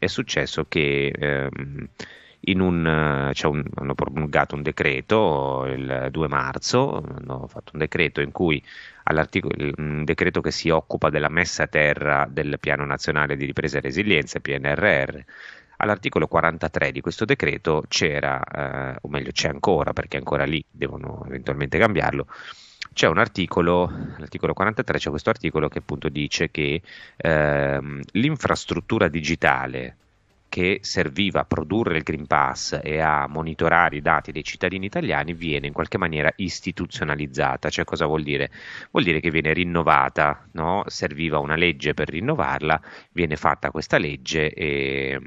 è successo che ehm, un, cioè un, hanno promulgato un decreto il 2 marzo, hanno fatto un decreto in cui un decreto che si occupa della messa a terra del Piano Nazionale di Ripresa e Resilienza, PNRR. All'articolo 43 di questo decreto c'era, eh, o meglio c'è ancora perché è ancora lì, devono eventualmente cambiarlo, c'è un articolo, l'articolo 43, c'è questo articolo che appunto dice che ehm, l'infrastruttura digitale che serviva a produrre il Green Pass e a monitorare i dati dei cittadini italiani viene in qualche maniera istituzionalizzata, cioè cosa vuol dire? Vuol dire che viene rinnovata, no? serviva una legge per rinnovarla, viene fatta questa legge e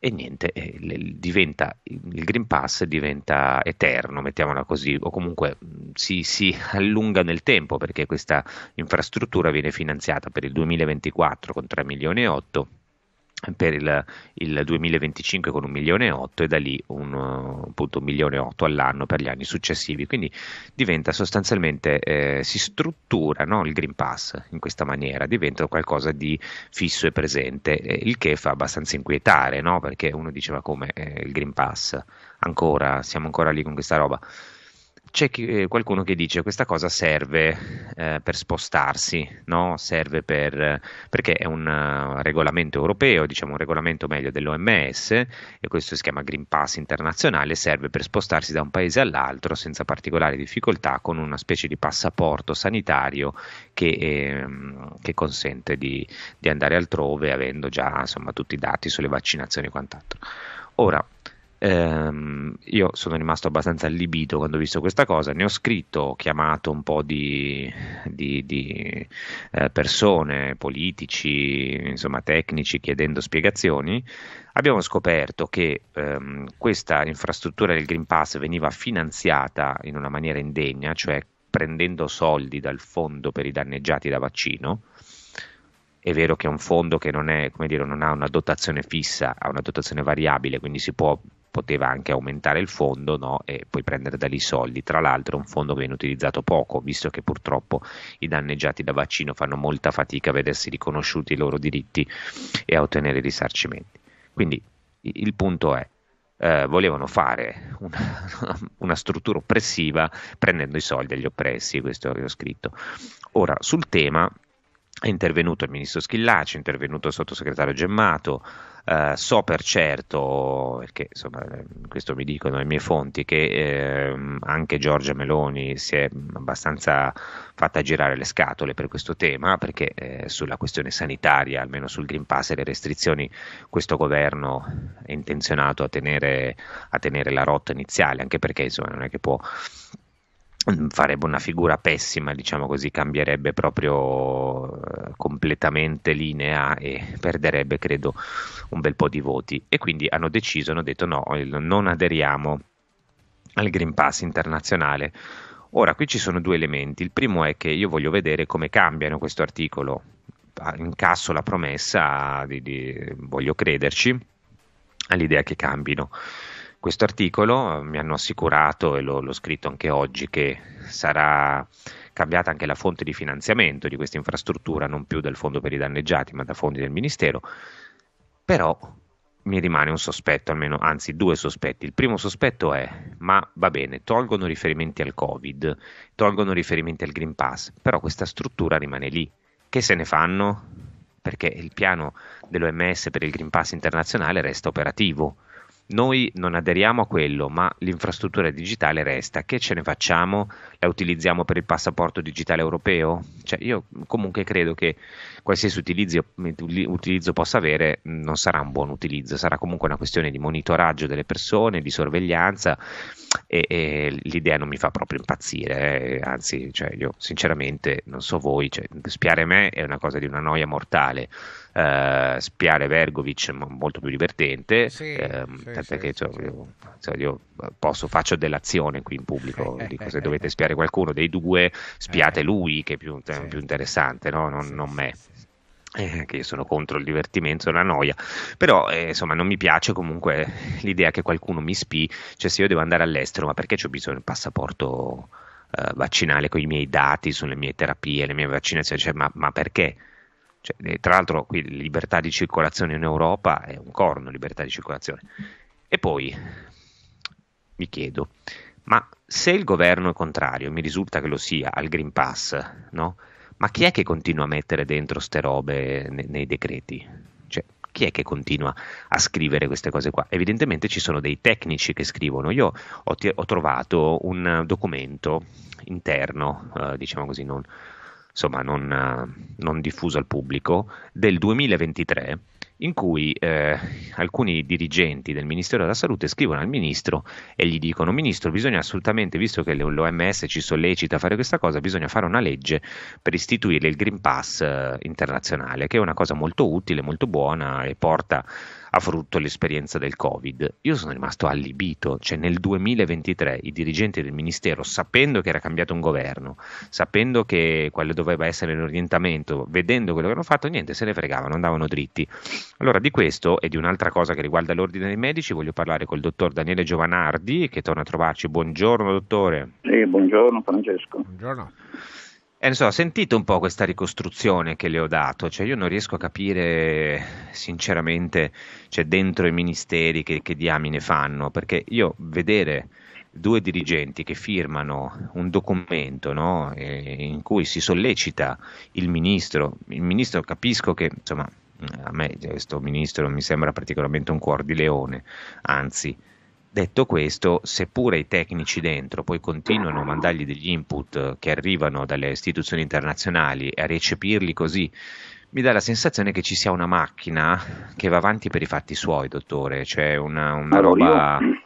e niente, eh, diventa, il Green Pass diventa eterno, mettiamola così, o comunque mm, si, si, allunga nel tempo perché questa infrastruttura viene finanziata per il 2024 con 3 milioni e 8 milioni per il, il 2025 con un milione e 8 e da lì un, appunto, milione e 8 all'anno per gli anni successivi quindi diventa sostanzialmente eh, si struttura no, il Green Pass in questa maniera diventa qualcosa di fisso e presente eh, il che fa abbastanza inquietare no? perché uno diceva come eh, il Green Pass ancora siamo ancora lì con questa roba c'è chi, eh, qualcuno che dice questa cosa serve eh, per spostarsi, no? serve per, perché è un uh, regolamento europeo, diciamo un regolamento meglio dell'OMS e questo si chiama Green Pass internazionale, serve per spostarsi da un paese all'altro senza particolari difficoltà con una specie di passaporto sanitario che, eh, che consente di, di, andare altrove avendo già insomma, tutti i dati sulle vaccinazioni e quant'altro. Ora, Ehm, io sono rimasto abbastanza allibito quando ho visto questa cosa, ne ho scritto, ho chiamato un po' di, di, di eh, persone, politici, insomma tecnici, chiedendo spiegazioni. Abbiamo scoperto che ehm, questa infrastruttura del Green Pass veniva finanziata in una maniera indegna, cioè prendendo soldi dal fondo per i danneggiati da vaccino. È vero che è un fondo che non, è, dire, non ha una dotazione fissa, ha una dotazione variabile, quindi si può poteva anche aumentare il fondo no? e poi prendere da lì soldi. Tra l'altro è un fondo che viene utilizzato poco, visto che purtroppo i danneggiati da vaccino fanno molta fatica a vedersi riconosciuti i loro diritti e a ottenere risarcimenti. Quindi il punto è, eh, volevano fare una, una, struttura oppressiva prendendo i soldi agli oppressi, questo avevo scritto. Ora, sul tema è intervenuto il ministro Schillaci, è intervenuto il sottosegretario Gemmato, eh, so per certo, perché insomma, questo mi dicono le mie fonti, che eh, anche Giorgia Meloni si è abbastanza fatta girare le scatole per questo tema, perché eh, sulla questione sanitaria, almeno sul Green Pass e le restrizioni, questo governo è intenzionato a tenere, a tenere la rotta iniziale, anche perché insomma, non è che può Mm, farebbe una figura pessima, diciamo così, cambierebbe proprio eh, completamente linea e perderebbe, credo, un bel po' di voti. E quindi hanno deciso, hanno detto no, non aderiamo al Green Pass internazionale. Ora, qui ci sono due elementi. Il primo è che io voglio vedere come cambiano questo articolo. Ah, incasso la promessa, di, di, voglio crederci all'idea che cambino questo articolo eh, mi hanno assicurato, e l'ho, l'ho scritto anche oggi, che sarà cambiata anche la fonte di finanziamento di questa infrastruttura, non più dal fondo per i danneggiati, ma da fondi del Ministero. Però mi rimane un sospetto, almeno, anzi due sospetti. Il primo sospetto è, ma va bene, tolgono riferimenti al Covid, tolgono riferimenti al Green Pass, però questa struttura rimane lì. Che se ne fanno? Perché il piano dell'OMS per il Green Pass internazionale resta operativo. Noi non aderiamo a quello, ma l'infrastruttura digitale resta. Che ce ne facciamo? La utilizziamo per il passaporto digitale europeo? Cioè, io comunque credo che qualsiasi utilizzo, utilizzo possa avere non sarà un buon utilizzo, sarà comunque una questione di monitoraggio delle persone, di sorveglianza e, e l'idea non mi fa proprio impazzire, eh. anzi cioè, io sinceramente non so voi, cioè, spiare me è una cosa di una noia mortale, uh, spiare Vergovic è molto più divertente, sì, ehm, sì, sì, che, cioè, io, io, eh, posso, faccio dell'azione qui in pubblico, eh, dico se dovete spiare qualcuno dei due, spiate lui che è più, più interessante, no? non, non me eh, che io sono contro il divertimento e la noia, però eh, insomma non mi piace comunque l'idea che qualcuno mi spi, cioè se io devo andare all'estero, ma perché ho bisogno di un passaporto eh, vaccinale con i miei dati sulle mie terapie, le mie vaccinazioni, cioè, ma, ma perché? Cioè, eh, tra l'altro qui libertà di circolazione in Europa è un corno, libertà di circolazione. E poi mi chiedo, ma se il governo è contrario, mi risulta che lo sia al Green Pass, no? ma chi è che continua a mettere dentro ste robe nei, nei decreti? Cioè, chi è che continua a scrivere queste cose qua? Evidentemente ci sono dei tecnici che scrivono. Io ho, ho trovato un documento interno, eh, diciamo così, non, insomma, non, eh, non diffuso al pubblico, del 2023 in cui eh, alcuni dirigenti del Ministero della Salute scrivono al Ministro e gli dicono Ministro bisogna assolutamente, visto che l'OMS ci sollecita a fare questa cosa, bisogna fare una legge per istituire il Green Pass eh, internazionale, che è una cosa molto utile, molto buona e porta a frutto l'esperienza del Covid. Io sono rimasto allibito, cioè nel 2023 i dirigenti del Ministero, sapendo che era cambiato un governo, sapendo che quale doveva essere l'orientamento, vedendo quello che hanno fatto, niente, se ne fregavano, andavano dritti. Allora di questo e di un'altra cosa che riguarda l'ordine dei medici voglio parlare col dottor Daniele Giovanardi che torna a trovarci. Buongiorno dottore. Sì, buongiorno Francesco. Buongiorno. Eh, so, sentite un po' questa ricostruzione che le ho dato, cioè io non riesco a capire sinceramente cioè, dentro i ministeri che, che diamine fanno, perché io vedere due dirigenti che firmano un documento no, in cui si sollecita il ministro, il ministro capisco che insomma a me questo cioè, ministro mi sembra particolarmente un cuor di leone, anzi Detto questo, seppure i tecnici dentro poi continuano a mandargli degli input che arrivano dalle istituzioni internazionali e a recepirli così, mi dà la sensazione che ci sia una macchina che va avanti per i fatti suoi, dottore, cioè una, una allora, roba... Io,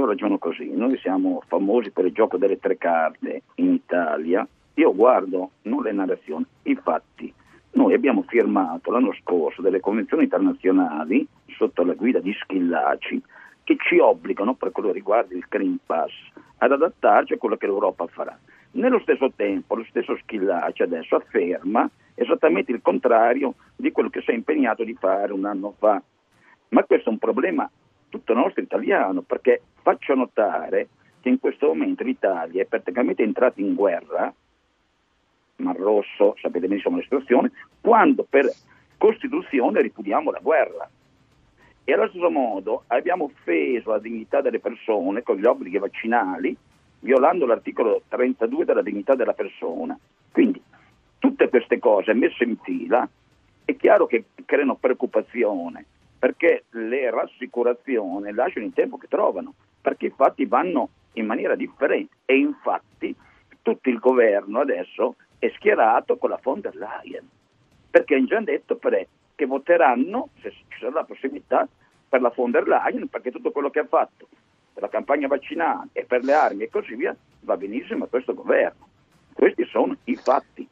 io ragiono così, noi siamo famosi per il gioco delle tre carte in Italia, io guardo non le narrazioni, i fatti. Noi abbiamo firmato l'anno scorso delle convenzioni internazionali sotto la guida di Schillaci che ci obbligano, per quello che riguarda il Green Pass, ad adattarci a quello che l'Europa farà. Nello stesso tempo, lo stesso Schillaci adesso afferma esattamente il contrario di quello che si è impegnato di fare un anno fa. Ma questo è un problema tutto nostro italiano, perché faccio notare che in questo momento l'Italia è praticamente entrata in guerra, Mar Rosso, sapete benissimo la situazione, quando per Costituzione ripudiamo la guerra. E allo stesso modo abbiamo offeso la dignità delle persone con gli obblighi vaccinali, violando l'articolo 32 della dignità della persona. Quindi tutte queste cose messe in fila è chiaro che creano preoccupazione, perché le rassicurazioni lasciano il tempo che trovano, perché i fatti vanno in maniera differente e infatti tutto il governo adesso è schierato con la von der Leyen, perché hanno già detto pre, che voteranno, se ci sarà la possibilità, per la von der Leyen, perché tutto quello che ha fatto per la campagna vaccinale e per le armi e così via va benissimo a questo governo. Questi sono i fatti.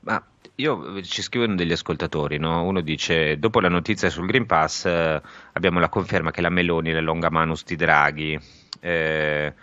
Ma io, eh, ci scrivono degli ascoltatori, no? uno dice dopo la notizia sul Green Pass eh, abbiamo la conferma che la Meloni è la longa manus di Draghi eh,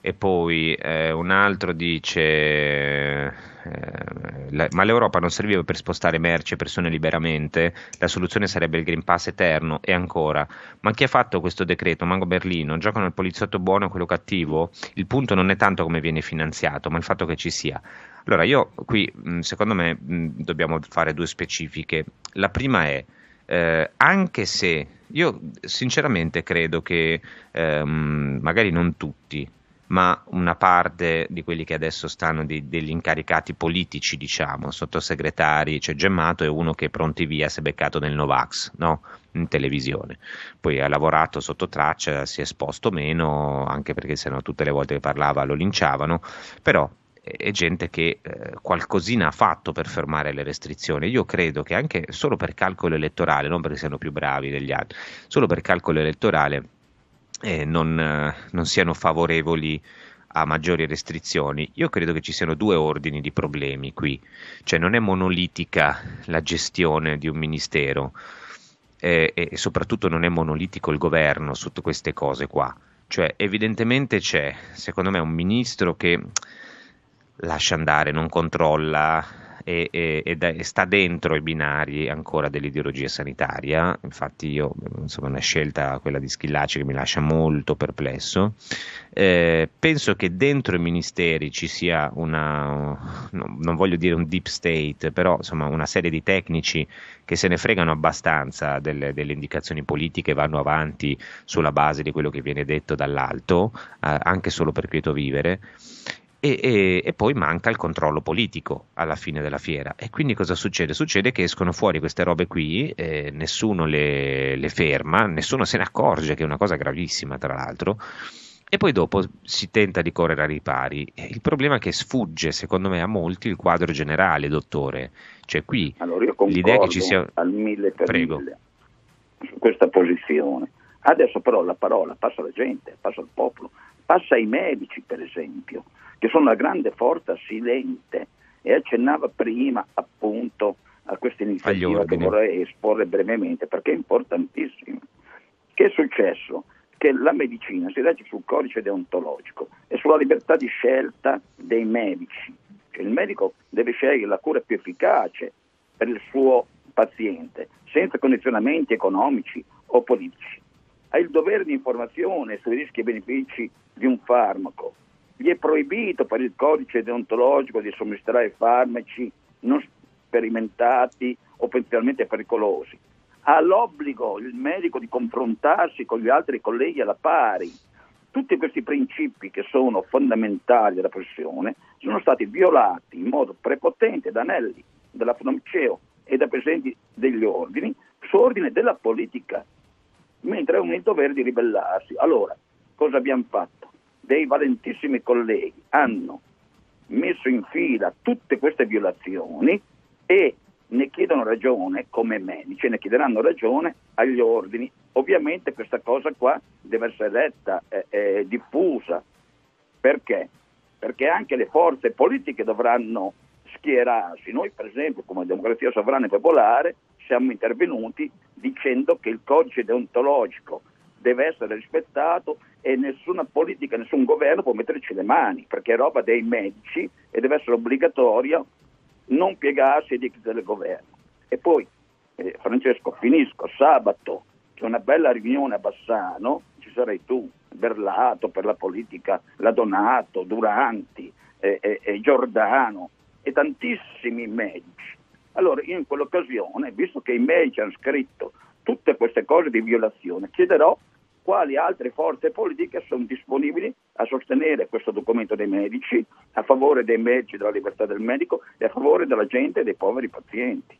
e poi eh, un altro dice eh, la, ma l'Europa non serviva per spostare merci e persone liberamente, la soluzione sarebbe il Green Pass eterno e ancora. Ma chi ha fatto questo decreto? Mango Berlino, giocano il poliziotto buono e quello cattivo? Il punto non è tanto come viene finanziato, ma il fatto che ci sia. Allora, io qui, secondo me, dobbiamo fare due specifiche. La prima è, eh, anche se io sinceramente credo che ehm, magari non tutti, ma una parte di quelli che adesso stanno di, degli incaricati politici, diciamo, sottosegretari, c'è cioè Gemmato è uno che pronti via si è beccato nel Novax, no? in televisione. Poi ha lavorato sotto traccia, si è esposto meno, anche perché sennò tutte le volte che parlava lo linciavano, però è gente che eh, qualcosina ha fatto per fermare le restrizioni. Io credo che anche solo per calcolo elettorale, non perché siano più bravi degli altri, solo per calcolo elettorale eh, non, non siano favorevoli a maggiori restrizioni. Io credo che ci siano due ordini di problemi qui, cioè non è monolitica la gestione di un ministero eh, e soprattutto non è monolitico il governo sotto queste cose qua. Cioè, evidentemente c'è, secondo me, un ministro che lascia andare, non controlla, e, e, e, sta dentro i binari ancora dell'ideologia sanitaria. Infatti, io insomma, una scelta quella di Schillaci che mi lascia molto perplesso. Eh, penso che dentro i ministeri ci sia una, no, non voglio dire un deep state, però insomma una serie di tecnici che se ne fregano abbastanza delle, delle indicazioni politiche, vanno avanti sulla base di quello che viene detto dall'alto, eh, anche solo per quieto vivere e, e, e, poi manca il controllo politico alla fine della fiera. E quindi cosa succede? Succede che escono fuori queste robe qui, eh, nessuno le, le, ferma, nessuno se ne accorge, che è una cosa gravissima tra l'altro. E poi dopo si tenta di correre ai ripari. Eh, il problema è che sfugge, secondo me, a molti il quadro generale, dottore. Cioè, qui allora l'idea che ci sia. Al mille per Prego. Mille, su questa posizione. Adesso però la parola passa alla gente, passa al popolo, passa ai medici, per esempio che sono una grande forza silente e accennava prima appunto a questa iniziativa che vorrei esporre brevemente perché è importantissima. Che è successo? Che la medicina si regge sul codice deontologico e sulla libertà di scelta dei medici. Cioè, il medico deve scegliere la cura più efficace per il suo paziente, senza condizionamenti economici o politici. Ha il dovere di informazione sui rischi e benefici di un farmaco gli è proibito per il codice deontologico di somministrare farmaci non sperimentati o potenzialmente pericolosi. Ha l'obbligo il medico di confrontarsi con gli altri colleghi alla pari. Tutti questi principi che sono fondamentali della professione sono stati violati in modo prepotente da Nelli, dalla Fonamceo e da presidenti degli ordini su ordine della politica, mentre è un dovere di ribellarsi. Allora, cosa abbiamo fatto? dei valentissimi colleghi hanno messo in fila tutte queste violazioni e ne chiedono ragione come medici, ne chiederanno ragione agli ordini. Ovviamente questa cosa qua deve essere letta, eh, eh, diffusa. Perché? Perché anche le forze politiche dovranno schierarsi. Noi per esempio come Democrazia Sovrana e Popolare siamo intervenuti dicendo che il codice deontologico deve essere rispettato e nessuna politica, nessun governo può metterci le mani, perché è roba dei medici e deve essere obbligatorio non piegarsi ai dicti del governo. E poi, eh, Francesco, finisco, sabato c'è una bella riunione a Bassano, ci sarai tu, Berlato per la politica, la Donato, Duranti, eh, eh, Giordano e tantissimi medici. Allora io in quell'occasione, visto che i medici hanno scritto tutte queste cose di violazione, chiederò quali altre forze politiche sono disponibili a sostenere questo documento dei medici a favore dei medici, della libertà del medico e a favore della gente e dei poveri pazienti.